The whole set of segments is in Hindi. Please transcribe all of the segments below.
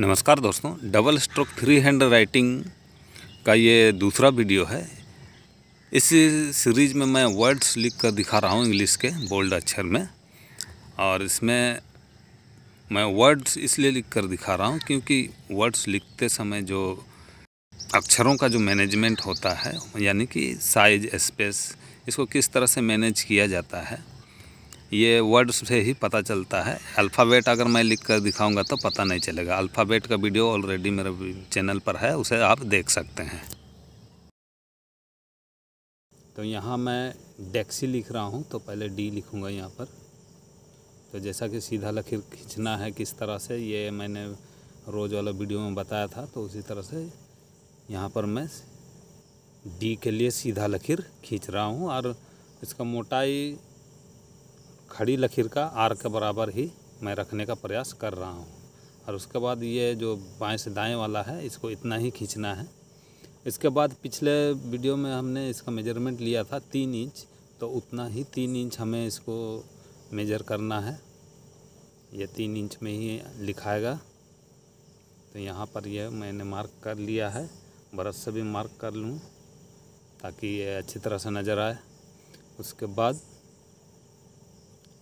नमस्कार दोस्तों double stroke free hand writing का ये दूसरा वीडियो है इस सीरीज़ में मैं वर्ड्स लिख कर दिखा रहा हूँ इंग्लिश के बोल्ड अक्षर में और इसमें मैं वर्ड्स इसलिए लिख कर दिखा रहा हूँ क्योंकि वर्ड्स लिखते समय जो अक्षरों का जो मैनेजमेंट होता है यानी कि साइज स्पेस इसको किस तरह से मैनेज किया जाता है ये वर्ड से ही पता चलता है अल्फ़ाबेट अगर मैं लिख कर दिखाऊँगा तो पता नहीं चलेगा अल्फ़ाबेट का वीडियो ऑलरेडी मेरे चैनल पर है उसे आप देख सकते हैं तो यहाँ मैं डेक्सी लिख रहा हूँ तो पहले डी लिखूँगा यहाँ पर तो जैसा कि सीधा लकीर खींचना है किस तरह से ये मैंने रोज़ वाला वीडियो में बताया था तो उसी तरह से यहाँ पर मैं डी के लिए सीधा लकीर खींच रहा हूँ और इसका मोटाई खड़ी लकीर का आर के बराबर ही मैं रखने का प्रयास कर रहा हूँ और उसके बाद ये जो बाएँ से दाएँ वाला है इसको इतना ही खींचना है इसके बाद पिछले वीडियो में हमने इसका मेजरमेंट लिया था तीन इंच तो उतना ही तीन इंच हमें इसको मेजर करना है ये तीन इंच में ही लिखाएगा तो यहाँ पर यह मैंने मार्क कर लिया है ब्रश से भी मार्क कर लूँ ताकि ये अच्छी तरह से नज़र आए उसके बाद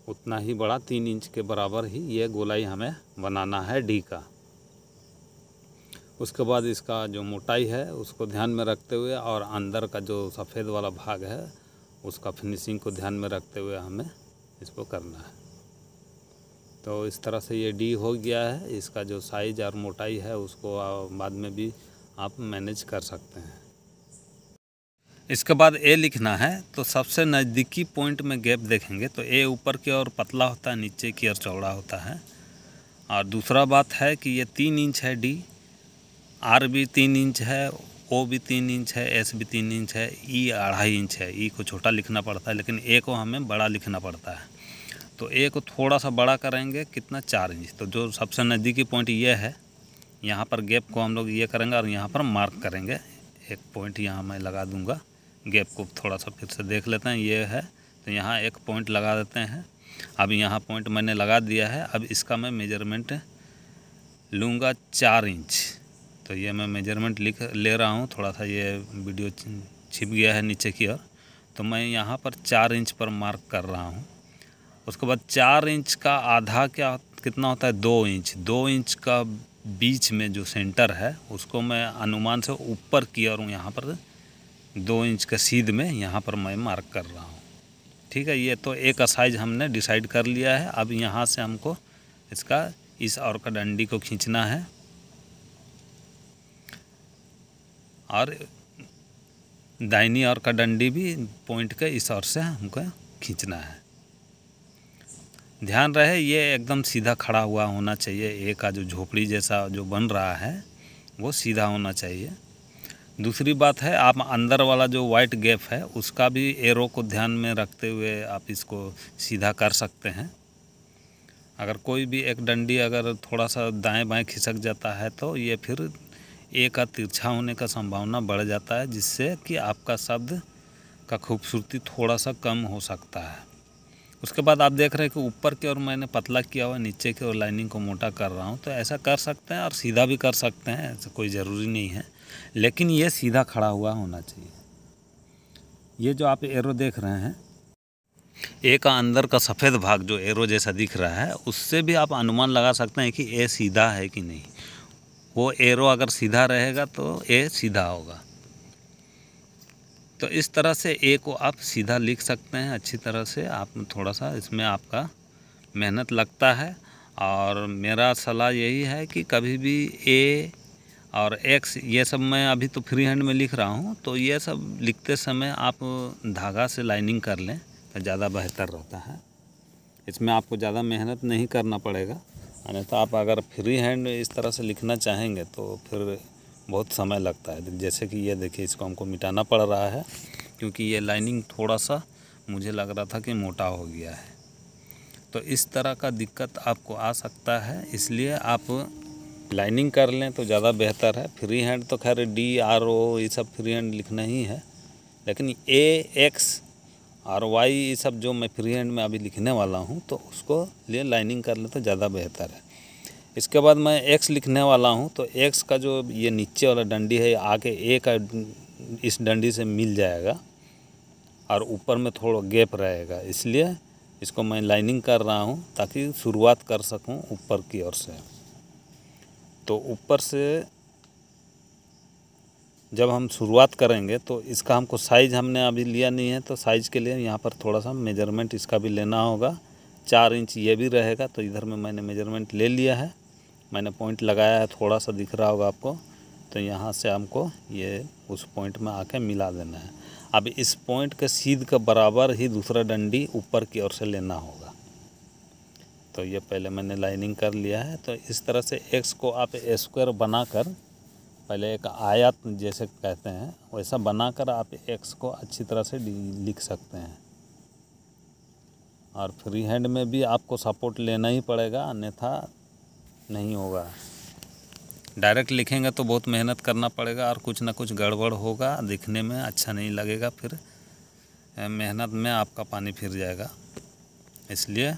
उतना ही बड़ा तीन इंच के बराबर ही ये गोलाई हमें बनाना है डी का उसके बाद इसका जो मोटाई है उसको ध्यान में रखते हुए और अंदर का जो सफ़ेद वाला भाग है उसका फिनिशिंग को ध्यान में रखते हुए हमें इसको करना है तो इस तरह से ये डी हो गया है इसका जो साइज़ और मोटाई है उसको बाद में भी आप मैनेज कर सकते हैं इसके बाद ए लिखना है तो सबसे नज़दीकी पॉइंट में गैप देखेंगे तो ए ऊपर की ओर पतला होता है नीचे की ओर चौड़ा होता है और दूसरा बात है कि ये तीन इंच है डी आर भी तीन इंच है ओ भी तीन इंच है एस भी तीन इंच है ई e अढ़ाई इंच है ई e को छोटा लिखना पड़ता है लेकिन ए को हमें बड़ा लिखना पड़ता है तो ए को थोड़ा सा बड़ा करेंगे कितना चार इंच तो जो सबसे नज़दीकी पॉइंट ये है यहाँ पर गैप को हम लोग ये करेंगे और यहाँ पर मार्क करेंगे एक पॉइंट यहाँ मैं लगा दूँगा गैप को थोड़ा सा फिर से देख लेते हैं ये है तो यहाँ एक पॉइंट लगा देते हैं अब यहाँ पॉइंट मैंने लगा दिया है अब इसका मैं मेजरमेंट लूँगा चार इंच तो ये मैं मेजरमेंट लिख ले रहा हूँ थोड़ा सा ये वीडियो छिप गया है नीचे की ओर तो मैं यहाँ पर चार इंच पर मार्क कर रहा हूँ उसके बाद चार इंच का आधा क्या कितना होता है दो इंच दो इंच का बीच में जो सेंटर है उसको मैं अनुमान से ऊपर की ओर यहाँ पर दो इंच के सीध में यहाँ पर मैं मार्क कर रहा हूँ ठीक है ये तो एक साइज हमने डिसाइड कर लिया है अब यहाँ से हमको इसका इस और का डंडी को खींचना है और दाइनी और का डंडी भी पॉइंट के इस और से हमको खींचना है ध्यान रहे ये एकदम सीधा खड़ा हुआ होना चाहिए एक का जो झोपड़ी जैसा जो बन रहा है वो सीधा होना चाहिए दूसरी बात है आप अंदर वाला जो वाइट गैप है उसका भी एरो को ध्यान में रखते हुए आप इसको सीधा कर सकते हैं अगर कोई भी एक डंडी अगर थोड़ा सा दाएं बाएं खिसक जाता है तो ये फिर एक का तिरछा होने का संभावना बढ़ जाता है जिससे कि आपका शब्द का खूबसूरती थोड़ा सा कम हो सकता है उसके बाद आप देख रहे हैं कि ऊपर की ओर मैंने पतला किया हुआ नीचे की ओर लाइनिंग को मोटा कर रहा हूँ तो ऐसा कर सकते हैं और सीधा भी कर सकते हैं ऐसा कोई ज़रूरी नहीं है लेकिन ये सीधा खड़ा हुआ होना चाहिए ये जो आप एरो देख रहे हैं ए का अंदर का सफ़ेद भाग जो एरो जैसा दिख रहा है उससे भी आप अनुमान लगा सकते हैं कि ए सीधा है कि नहीं वो एरो अगर सीधा रहेगा तो ए सीधा होगा तो इस तरह से ए को आप सीधा लिख सकते हैं अच्छी तरह से आप थोड़ा सा इसमें आपका मेहनत लगता है और मेरा सलाह यही है कि कभी भी ए और एक्स ये सब मैं अभी तो फ्री हैंड में लिख रहा हूँ तो ये सब लिखते समय आप धागा से लाइनिंग कर लें तो ज़्यादा बेहतर रहता है इसमें आपको ज़्यादा मेहनत नहीं करना पड़ेगा अन्यथा तो आप अगर फ्री हैंड इस तरह से लिखना चाहेंगे तो फिर बहुत समय लगता है जैसे कि ये देखिए इसको हमको मिटाना पड़ रहा है क्योंकि ये लाइनिंग थोड़ा सा मुझे लग रहा था कि मोटा हो गया है तो इस तरह का दिक्कत आपको आ सकता है इसलिए आप लाइनिंग कर लें तो ज़्यादा बेहतर है फ्री हैंड तो खैर डी आर ओ ये सब फ्री हैंड लिखना ही है लेकिन ए एक्स आर वाई ये सब जो मैं फ्री हैंड में अभी लिखने वाला हूँ तो उसको लिए लाइनिंग कर ले तो ज़्यादा बेहतर है इसके बाद मैं एक्स लिखने वाला हूँ तो एक्स का जो ये नीचे वाला डंडी है आगे ए का इस डंडी से मिल जाएगा और ऊपर में थोड़ा गैप रहेगा इसलिए इसको मैं लाइनिंग कर रहा हूँ ताकि शुरुआत कर सकूँ ऊपर की ओर से तो ऊपर से जब हम शुरुआत करेंगे तो इसका हमको साइज़ हमने अभी लिया नहीं है तो साइज़ के लिए यहाँ पर थोड़ा सा मेजरमेंट इसका भी लेना होगा चार इंच ये भी रहेगा तो इधर में मैंने मेजरमेंट ले लिया है मैंने पॉइंट लगाया है थोड़ा सा दिख रहा होगा आपको तो यहाँ से हमको ये उस पॉइंट में आके मिला देना है अब इस पॉइंट के सीध के बराबर ही दूसरा डंडी ऊपर की ओर से लेना होगा तो ये पहले मैंने लाइनिंग कर लिया है तो इस तरह से एक्स को आप स्क्वायर बनाकर पहले एक आयत जैसे कहते हैं वैसा बनाकर आप एक्स को अच्छी तरह से लिख सकते हैं और फ्री हैंड में भी आपको सपोर्ट लेना ही पड़ेगा अन्यथा नहीं होगा डायरेक्ट लिखेंगे तो बहुत मेहनत करना पड़ेगा और कुछ ना कुछ गड़बड़ होगा दिखने में अच्छा नहीं लगेगा फिर मेहनत में आपका पानी फिर जाएगा इसलिए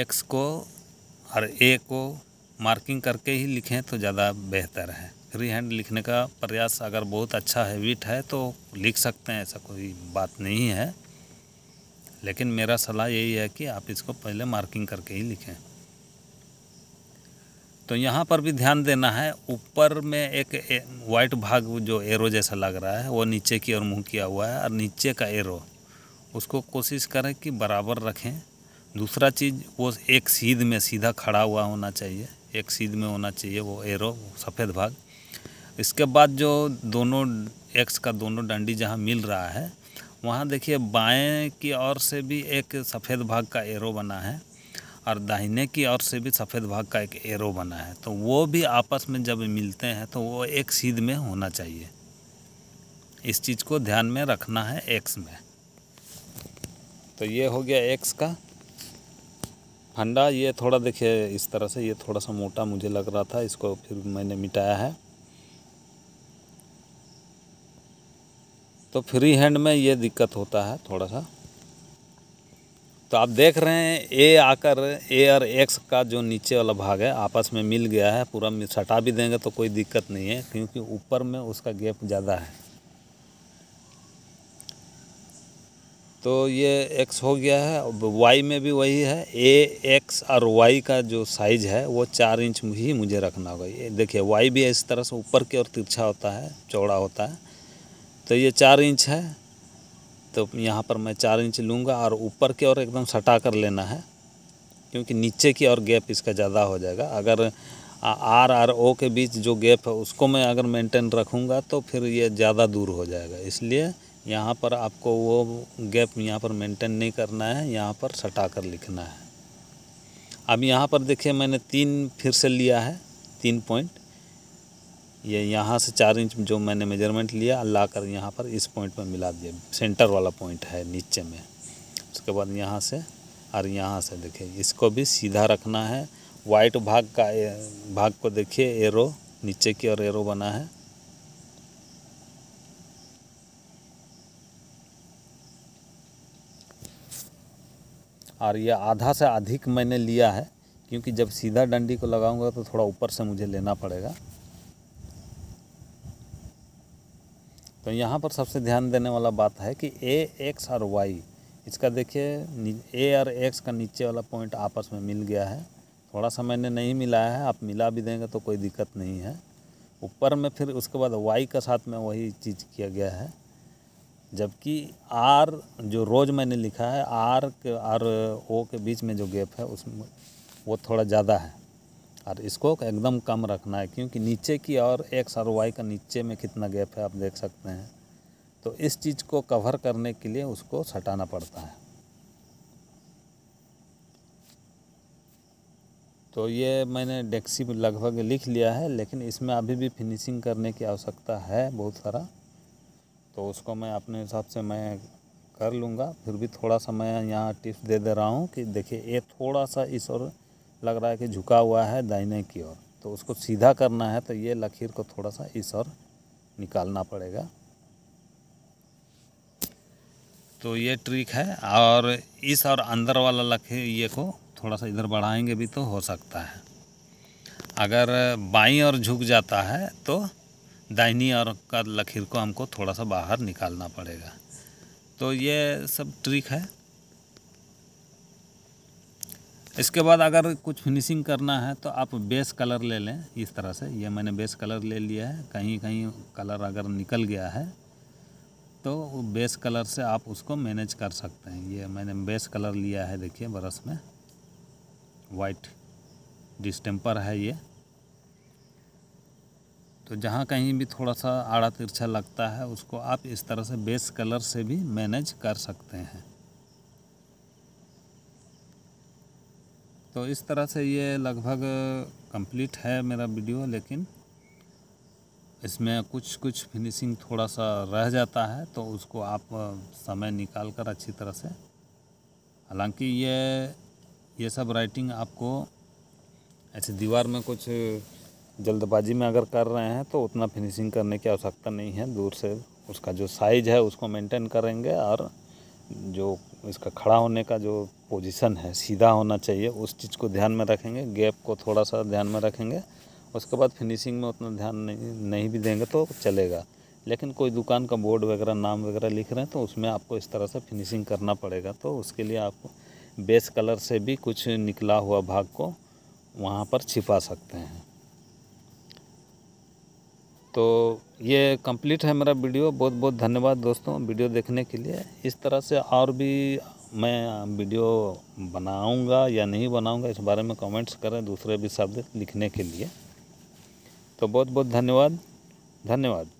एक्स को और ए को मार्किंग करके ही लिखें तो ज़्यादा बेहतर है फ्री हैंड लिखने का प्रयास अगर बहुत अच्छा हैबिट है तो लिख सकते हैं ऐसा कोई बात नहीं है लेकिन मेरा सलाह यही है कि आप इसको पहले मार्किंग करके ही लिखें तो यहाँ पर भी ध्यान देना है ऊपर में एक वाइट भाग जो एरो जैसा लग रहा है वो नीचे की ओर मुँह किया हुआ है और नीचे का एरो उसको कोशिश करें कि बराबर रखें दूसरा चीज़ वो एक सीध में सीधा खड़ा हुआ होना चाहिए एक सीध में होना चाहिए वो एरो सफ़ेद भाग इसके बाद जो दोनों एक्स का दोनों डंडी जहाँ मिल रहा है वहाँ देखिए बाएं की ओर से भी एक सफ़ेद भाग का एरो बना है और दाहिने की ओर से भी सफ़ेद भाग का एक एरो बना है तो वो भी आपस में जब मिलते हैं तो वो एक सीध में होना चाहिए इस चीज़ को ध्यान में रखना है एक्स में तो ये हो गया एक्स का फंडा ये थोड़ा देखिए इस तरह से ये थोड़ा सा मोटा मुझे लग रहा था इसको फिर मैंने मिटाया है तो फ्री हैंड में ये दिक्कत होता है थोड़ा सा तो आप देख रहे हैं ए आकर ए और एक्स का जो नीचे वाला भाग है आपस में मिल गया है पूरा सटा भी देंगे तो कोई दिक्कत नहीं है क्योंकि ऊपर में उसका गैप ज़्यादा है तो ये एक्स हो गया है वाई में भी वही है ए एक्स और वाई का जो साइज है वो चार इंच ही मुझे रखना होगा ये देखिए वाई भी इस तरह से ऊपर की ओर तिरछा होता है चौड़ा होता है तो ये चार इंच है तो यहाँ पर मैं चार इंच लूँगा और ऊपर की ओर एकदम सटा कर लेना है क्योंकि नीचे की ओर गैप इसका ज़्यादा हो जाएगा अगर आर आर ओ के बीच जो गैप है उसको मैं अगर मेंटेन रखूँगा तो फिर ये ज़्यादा दूर हो जाएगा इसलिए यहाँ पर आपको वो गैप यहाँ पर मेंटेन नहीं करना है यहाँ पर सटा कर लिखना है अब यहाँ पर देखिए मैंने तीन फिर से लिया है तीन पॉइंट ये यहाँ से चार इंच जो मैंने मेजरमेंट लिया ला कर यहाँ पर इस पॉइंट पर मिला दिया सेंटर वाला पॉइंट है नीचे में उसके बाद यहाँ से और यहाँ से देखिए इसको भी सीधा रखना है वाइट भाग का भाग को देखिए एरो नीचे की ओर एरो बना है और यह आधा से अधिक मैंने लिया है क्योंकि जब सीधा डंडी को लगाऊंगा तो थोड़ा ऊपर से मुझे लेना पड़ेगा तो यहाँ पर सबसे ध्यान देने वाला बात है कि ए एक्स और वाई इसका देखिए ए और एक्स का नीचे वाला पॉइंट आपस में मिल गया है थोड़ा सा मैंने नहीं मिलाया है आप मिला भी देंगे तो कोई दिक्कत नहीं है ऊपर में फिर उसके बाद वाई का साथ में वही चीज़ किया गया है जबकि आर जो रोज़ मैंने लिखा है आर के और ओ के बीच में जो गैप है उसमें वो थोड़ा ज़्यादा है और इसको एकदम कम रखना है क्योंकि नीचे की और एक्स और वाई का नीचे में कितना गैप है आप देख सकते हैं तो इस चीज़ को कवर करने के लिए उसको सटाना पड़ता है तो ये मैंने डेक्सी में लगभग लिख लिया है लेकिन इसमें अभी भी फिनिशिंग करने की आवश्यकता है बहुत सारा तो उसको मैं अपने हिसाब से मैं कर लूँगा फिर भी थोड़ा सा मैं यहाँ टिप्स दे दे रहा हूँ कि देखिए ये थोड़ा सा इस और लग रहा है कि झुका हुआ है दाहिने की ओर तो उसको सीधा करना है तो ये लकीर को थोड़ा सा इस ओर निकालना पड़ेगा तो ये ट्रिक है और इस और अंदर वाला लकीर ये को थोड़ा सा इधर बढ़ाएंगे भी तो हो सकता है अगर बाई और झुक जाता है तो दाहिनी और का लकीर को हमको थोड़ा सा बाहर निकालना पड़ेगा तो ये सब ट्रिक है इसके बाद अगर कुछ फिनिशिंग करना है तो आप बेस कलर ले लें इस तरह से ये मैंने बेस कलर ले लिया है कहीं कहीं कलर अगर निकल गया है तो बेस कलर से आप उसको मैनेज कर सकते हैं ये मैंने बेस कलर लिया है देखिए ब्रश में वाइट डिस्टेम्पर है ये तो जहाँ कहीं भी थोड़ा सा आड़ा तिरछा लगता है उसको आप इस तरह से बेस कलर से भी मैनेज कर सकते हैं तो इस तरह से ये लगभग कंप्लीट है मेरा वीडियो लेकिन इसमें कुछ कुछ फिनिशिंग थोड़ा सा रह जाता है तो उसको आप समय निकाल कर अच्छी तरह से हालांकि ये ये सब राइटिंग आपको ऐसे दीवार में कुछ जल्दबाजी में अगर कर रहे हैं तो उतना फिनिशिंग करने की आवश्यकता नहीं है दूर से उसका जो साइज है उसको मेंटेन करेंगे और जो इसका खड़ा होने का जो पोजीशन है सीधा होना चाहिए उस चीज़ को ध्यान में रखेंगे गैप को थोड़ा सा ध्यान में रखेंगे उसके बाद फिनिशिंग में उतना ध्यान नहीं नहीं भी देंगे तो चलेगा लेकिन कोई दुकान का बोर्ड वगैरह नाम वगैरह लिख रहे हैं तो उसमें आपको इस तरह से फिनिशिंग करना पड़ेगा तो उसके लिए आपको बेस कलर से भी कुछ निकला हुआ भाग को वहाँ पर छिपा सकते हैं तो ये कंप्लीट है मेरा वीडियो बहुत बहुत धन्यवाद दोस्तों वीडियो देखने के लिए इस तरह से और भी मैं वीडियो बनाऊंगा या नहीं बनाऊंगा इस बारे में कमेंट्स करें दूसरे भी शब्द लिखने के लिए तो बहुत बहुत धन्यवाद धन्यवाद